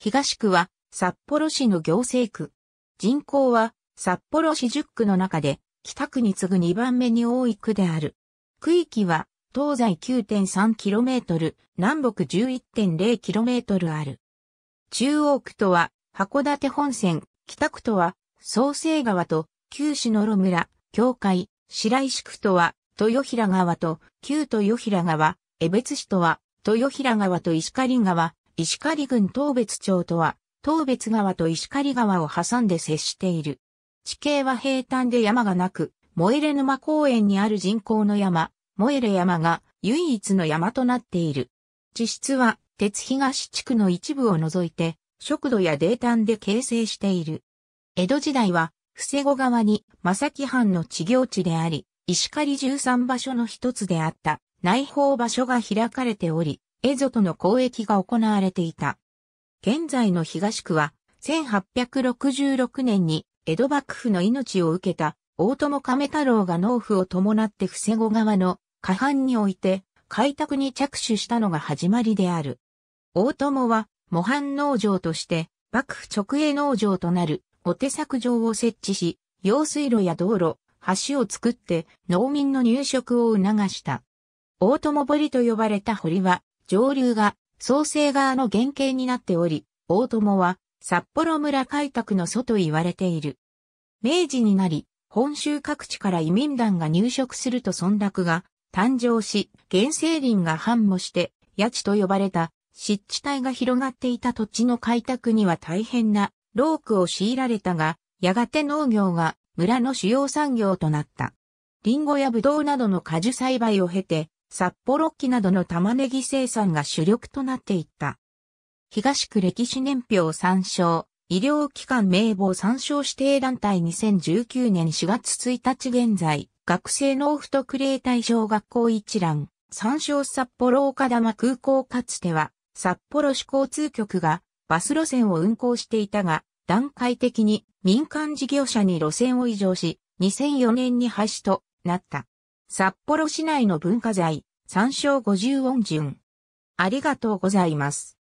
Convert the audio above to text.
東区は札幌市の行政区。人口は札幌市10区の中で北区に次ぐ2番目に多い区である。区域は東西 9.3km、南北 11.0km ある。中央区とは函館本線、北区とは創生川と旧市野呂村、境界、白石区とは豊平川と旧豊平川、江別市とは豊平川と石狩川、石狩郡東別町とは、東別川と石狩川を挟んで接している。地形は平坦で山がなく、萌えれ沼公園にある人工の山、萌えれ山が唯一の山となっている。地質は、鉄東地区の一部を除いて、食土や泥炭で形成している。江戸時代は、伏後川に、正木藩の地行地であり、石狩十三場所の一つであった、内包場所が開かれており、エゾとの交易が行われていた。現在の東区は、1866年に江戸幕府の命を受けた大友亀太郎が農夫を伴って伏せ子側の下半において開拓に着手したのが始まりである。大友は模範農場として幕府直営農場となるお手作場を設置し、用水路や道路、橋を作って農民の入植を促した。大友堀と呼ばれた堀は上流が創生側の原型になっており、大友は札幌村開拓の祖と言われている。明治になり、本州各地から移民団が入植すると村落が誕生し、原生林が繁茂して、野地と呼ばれた湿地帯が広がっていた土地の開拓には大変な労苦を強いられたが、やがて農業が村の主要産業となった。リンゴやブドウなどの果樹栽培を経て、札幌機などの玉ねぎ生産が主力となっていった。東区歴史年表参照、医療機関名簿参照指定団体2019年4月1日現在、学生納付特例対象学校一覧、参照札幌岡玉空港かつては、札幌市交通局がバス路線を運行していたが、段階的に民間事業者に路線を移譲し、2004年に廃止となった。札幌市内の文化財、参照五十音順。ありがとうございます。